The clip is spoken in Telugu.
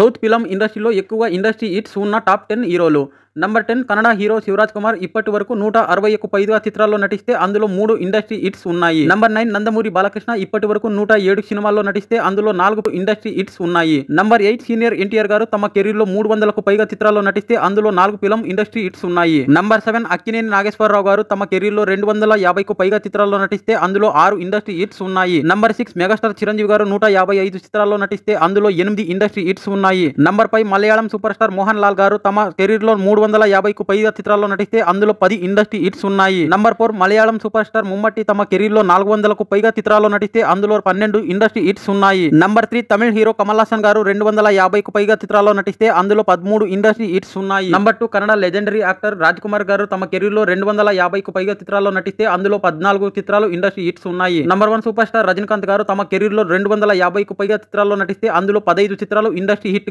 సౌత్ ఫిలం ఇండస్ట్రీలో ఎక్కువగా ఇండస్ట్రీ హిట్స్ ఉన్న టాప్ టెన్ హీరోలు number ten Kannada hero Shivaraj Kumar ఇప్పటి వరకు నూట అరవై ఒక్క పైదుగా చిత్రాల్లో నటిస్తే అందులో మూడు ఇండస్ట్రీ హిట్స్ ఉన్నాయి నంబర్ నైన్ నందమూరి బాలకృష్ణ ఇప్పటి వరకు నూట ఏడు సినిమాల్లో నటిస్తే అందులో నాలుగు ఇండస్ట్రీ హిట్స్ ఉన్నాయి number eight senior NTR garu తమ కెరీర్ లో మూడు వందలకు పైగా చిత్రాల్లో నటిస్తే అందులో నాలుగు ఫిలం ఇండస్ట్రీ హిట్స్ ఉన్నాయి నంబర్ సెవెన్ అక్కినేని నాగేశ్వరరావు గారు తమ కెరీర్ లో రెండు వందల యాభైకు పైగా చిత్రాల్లో నటిస్తే అందులో ఆరు ఇండస్ట్రీ హిట్స్ ఉన్నాయి number six megastar Chiranjeevi garu నూట యాభై ఐదు చిత్రాల్లో నటిస్తే అందులో ఎనిమిది ఇండస్ట్రీ హిట్స్ ఉన్నాయి number five Malayalam super star Mohan Lal garu తమ కెరీర్ లో మూడు వందల యాభైకు పైగా చిత్రాల్లో నటిస్తే అందులో పది ఇండస్ట్రీ హిట్స్ ఉన్నాయి number four Malayalam super star Mammootty తమ కెరీర్ లో నాలుగు వందలకు పైగా చిత్రాల్లో నటిస్తే అందులో పన్నెండు ఇండస్ట్రీ హిట్స్ ఉన్నాయి నంబర్ త్రీ తమిళ హీరో కమల్ హాసన్ గారు రెండు వందల యాభైకు పైగా చిత్రాల్లో నటిస్తే అందులో పదమూడు ఇండస్ట్రీ హిట్స్ ఉన్నాయి number two Kannada legendary actor Raj Kumar garu తమ కెరీర్ లో రెండు వందల యాభైకు పైగా చిత్రాల్లో నటిస్తే అందులో పద్నాలుగు చిత్రాలు ఇండస్ట్రీ హిట్స్ ఉన్నాయి number one super star Rajinikanth garu తమ కెరీర్ లో రెండు వందల యాభైకు పైగా చిత్రాల్లో నటిస్తే అందులో పదహైదు చిత్రాలు ఇండస్ట్రీ హిట్